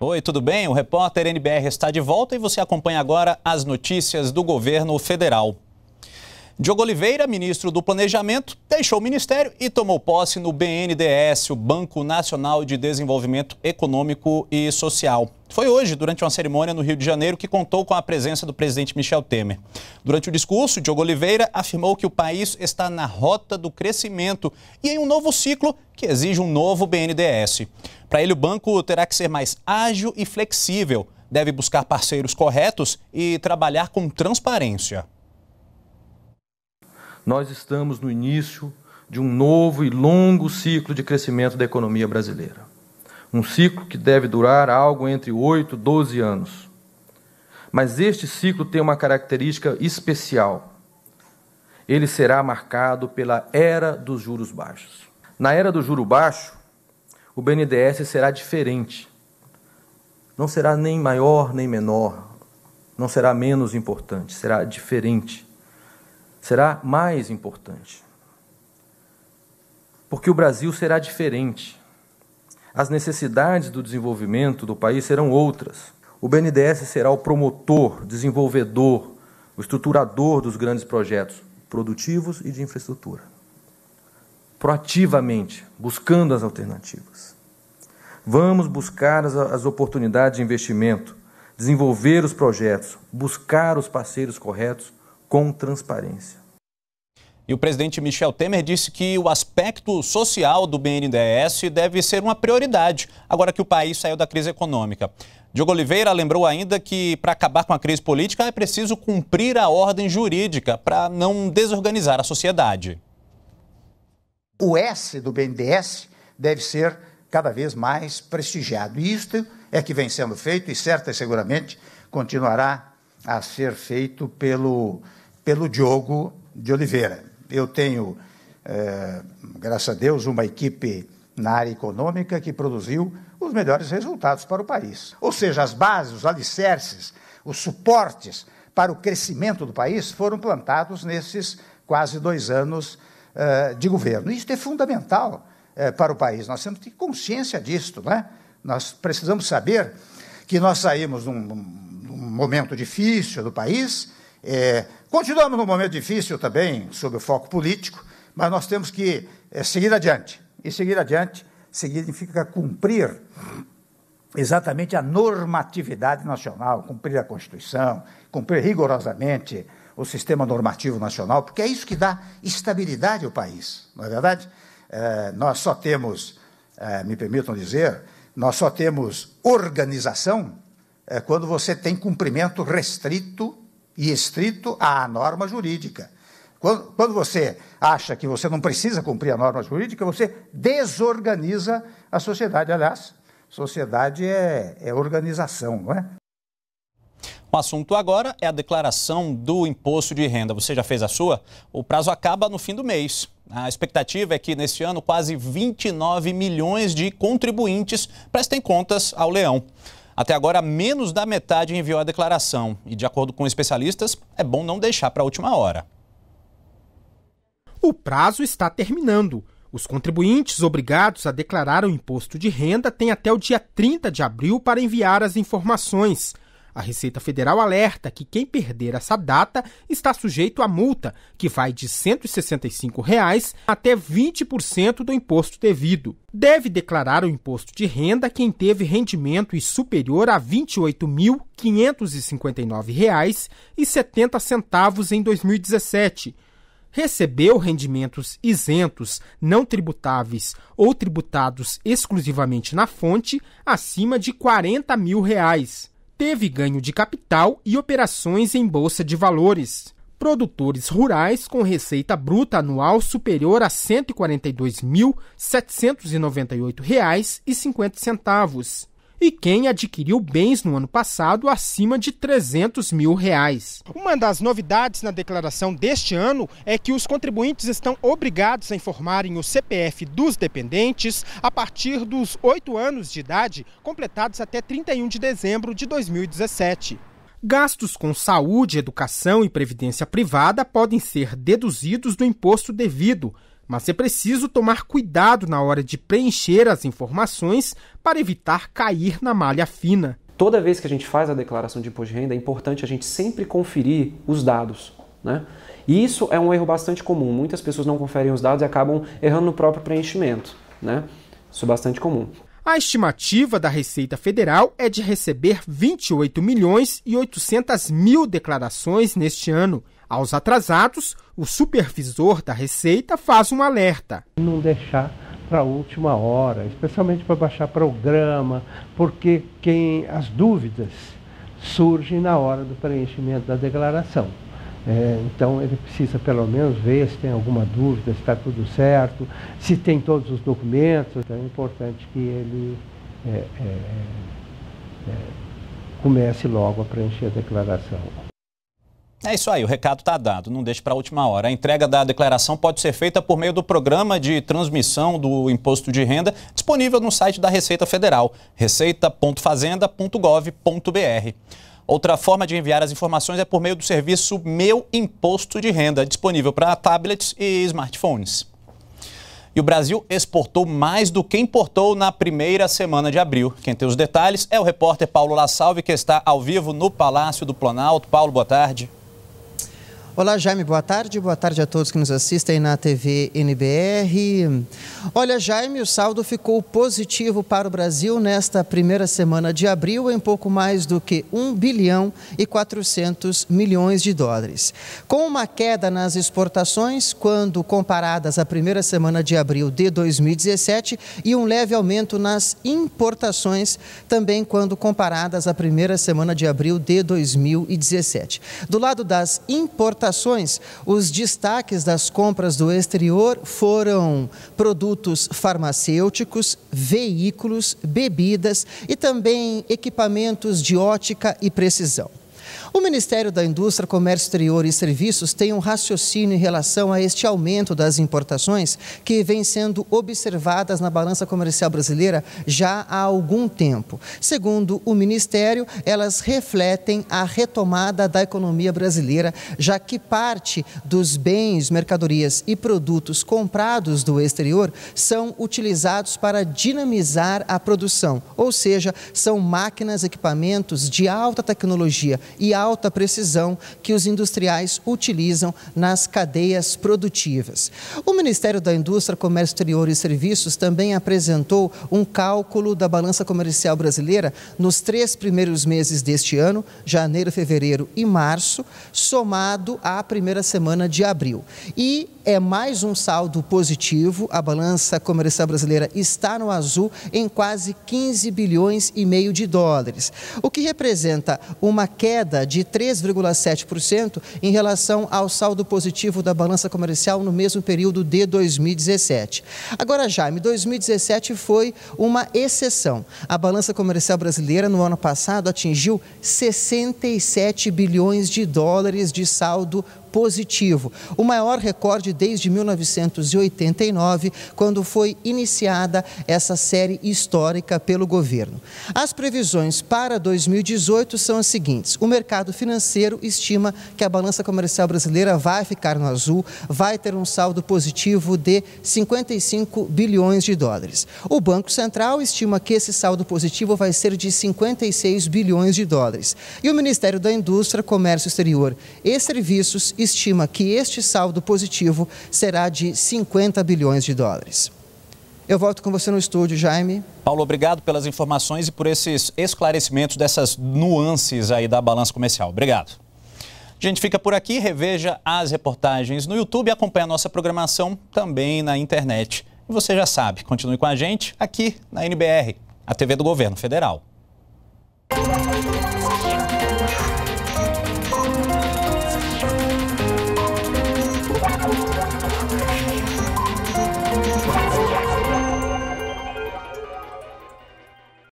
Oi, tudo bem? O repórter NBR está de volta e você acompanha agora as notícias do governo federal. Diogo Oliveira, ministro do Planejamento, deixou o ministério e tomou posse no BNDES, o Banco Nacional de Desenvolvimento Econômico e Social foi hoje, durante uma cerimônia no Rio de Janeiro, que contou com a presença do presidente Michel Temer. Durante o discurso, Diogo Oliveira afirmou que o país está na rota do crescimento e em um novo ciclo que exige um novo BNDES. Para ele, o banco terá que ser mais ágil e flexível, deve buscar parceiros corretos e trabalhar com transparência. Nós estamos no início de um novo e longo ciclo de crescimento da economia brasileira um ciclo que deve durar algo entre 8 e 12 anos. Mas este ciclo tem uma característica especial. Ele será marcado pela era dos juros baixos. Na era do juro baixo, o BNDES será diferente. Não será nem maior nem menor, não será menos importante, será diferente. Será mais importante. Porque o Brasil será diferente as necessidades do desenvolvimento do país serão outras. O BNDES será o promotor, desenvolvedor, o estruturador dos grandes projetos produtivos e de infraestrutura. Proativamente, buscando as alternativas. Vamos buscar as, as oportunidades de investimento, desenvolver os projetos, buscar os parceiros corretos com transparência. E o presidente Michel Temer disse que o aspecto social do BNDES deve ser uma prioridade agora que o país saiu da crise econômica. Diogo Oliveira lembrou ainda que para acabar com a crise política é preciso cumprir a ordem jurídica para não desorganizar a sociedade. O S do BNDES deve ser cada vez mais prestigiado. E isto é que vem sendo feito e certa e seguramente continuará a ser feito pelo, pelo Diogo de Oliveira. Eu tenho, é, graças a Deus, uma equipe na área econômica que produziu os melhores resultados para o país. Ou seja, as bases, os alicerces, os suportes para o crescimento do país foram plantados nesses quase dois anos é, de governo. Isso é fundamental é, para o país. Nós temos que ter consciência disso, né? Nós precisamos saber que nós saímos de um momento difícil do país é, continuamos num momento difícil também, sob o foco político, mas nós temos que é, seguir adiante. E seguir adiante significa cumprir exatamente a normatividade nacional, cumprir a Constituição, cumprir rigorosamente o sistema normativo nacional, porque é isso que dá estabilidade ao país, não é verdade? É, nós só temos, é, me permitam dizer, nós só temos organização é, quando você tem cumprimento restrito e estrito à norma jurídica. Quando, quando, você acha que você não precisa cumprir a norma jurídica, você desorganiza a sociedade. Aliás, sociedade é, é organização, não é? O assunto agora é a declaração do imposto de renda. Você já fez a sua? O prazo acaba no fim do mês. A expectativa é que neste ano quase 29 milhões de contribuintes prestem contas ao leão. Até agora, menos da metade enviou a declaração e, de acordo com especialistas, é bom não deixar para a última hora. O prazo está terminando. Os contribuintes obrigados a declarar o imposto de renda têm até o dia 30 de abril para enviar as informações. A Receita Federal alerta que quem perder essa data está sujeito a multa, que vai de R$ 165,00 reais até 20% do imposto devido. Deve declarar o imposto de renda quem teve rendimento superior a R$ 28.559,70 em 2017 recebeu rendimentos isentos, não tributáveis ou tributados exclusivamente na fonte acima de 40 mil reais teve ganho de capital e operações em bolsa de valores. Produtores rurais com receita bruta anual superior a R$ 142.798,50 e quem adquiriu bens no ano passado acima de 300 mil reais. Uma das novidades na declaração deste ano é que os contribuintes estão obrigados a informarem o CPF dos dependentes a partir dos oito anos de idade, completados até 31 de dezembro de 2017. Gastos com saúde, educação e previdência privada podem ser deduzidos do imposto devido, mas é preciso tomar cuidado na hora de preencher as informações para evitar cair na malha fina. Toda vez que a gente faz a declaração de imposto de renda, é importante a gente sempre conferir os dados. Né? E isso é um erro bastante comum. Muitas pessoas não conferem os dados e acabam errando no próprio preenchimento. Né? Isso é bastante comum. A estimativa da Receita Federal é de receber 28 milhões e 800 mil declarações neste ano. Aos atrasados, o supervisor da Receita faz um alerta. Não deixar para a última hora, especialmente para baixar programa, porque quem as dúvidas surgem na hora do preenchimento da declaração. É, então ele precisa pelo menos ver se tem alguma dúvida, se está tudo certo, se tem todos os documentos. Então é importante que ele é, é, é comece logo a preencher a declaração. É isso aí, o recado está dado, não deixe para a última hora. A entrega da declaração pode ser feita por meio do programa de transmissão do imposto de renda disponível no site da Receita Federal, receita.fazenda.gov.br. Outra forma de enviar as informações é por meio do serviço Meu Imposto de Renda, disponível para tablets e smartphones. E o Brasil exportou mais do que importou na primeira semana de abril. Quem tem os detalhes é o repórter Paulo La Salve que está ao vivo no Palácio do Planalto. Paulo, boa tarde. Olá, Jaime, boa tarde. Boa tarde a todos que nos assistem na TV NBR. Olha, Jaime, o saldo ficou positivo para o Brasil nesta primeira semana de abril, em pouco mais do que 1 bilhão e 400 milhões de dólares. Com uma queda nas exportações, quando comparadas à primeira semana de abril de 2017, e um leve aumento nas importações, também quando comparadas à primeira semana de abril de 2017. Do lado das importações, exportações, os destaques das compras do exterior foram produtos farmacêuticos, veículos, bebidas e também equipamentos de ótica e precisão. O Ministério da Indústria, Comércio Exterior e Serviços tem um raciocínio em relação a este aumento das importações que vem sendo observadas na balança comercial brasileira já há algum tempo. Segundo o Ministério, elas refletem a retomada da economia brasileira, já que parte dos bens, mercadorias e produtos comprados do exterior são utilizados para dinamizar a produção, ou seja, são máquinas, equipamentos de alta tecnologia e alta precisão que os industriais utilizam nas cadeias produtivas. O Ministério da Indústria, Comércio Exterior e Serviços também apresentou um cálculo da balança comercial brasileira nos três primeiros meses deste ano, janeiro, fevereiro e março, somado à primeira semana de abril. E é mais um saldo positivo. A balança comercial brasileira está no azul em quase 15 bilhões e meio de dólares, o que representa uma queda de 3,7% em relação ao saldo positivo da balança comercial no mesmo período de 2017. Agora, Jaime, 2017 foi uma exceção. A balança comercial brasileira no ano passado atingiu 67 bilhões de dólares de saldo positivo, o maior recorde desde 1989, quando foi iniciada essa série histórica pelo governo. As previsões para 2018 são as seguintes: o mercado financeiro estima que a balança comercial brasileira vai ficar no azul, vai ter um saldo positivo de 55 bilhões de dólares. O Banco Central estima que esse saldo positivo vai ser de 56 bilhões de dólares. E o Ministério da Indústria, Comércio Exterior e Serviços estima que este saldo positivo será de 50 bilhões de dólares. Eu volto com você no estúdio, Jaime. Paulo, obrigado pelas informações e por esses esclarecimentos dessas nuances aí da balança comercial. Obrigado. A gente fica por aqui, reveja as reportagens no YouTube e acompanha a nossa programação também na internet. E você já sabe, continue com a gente aqui na NBR, a TV do Governo Federal.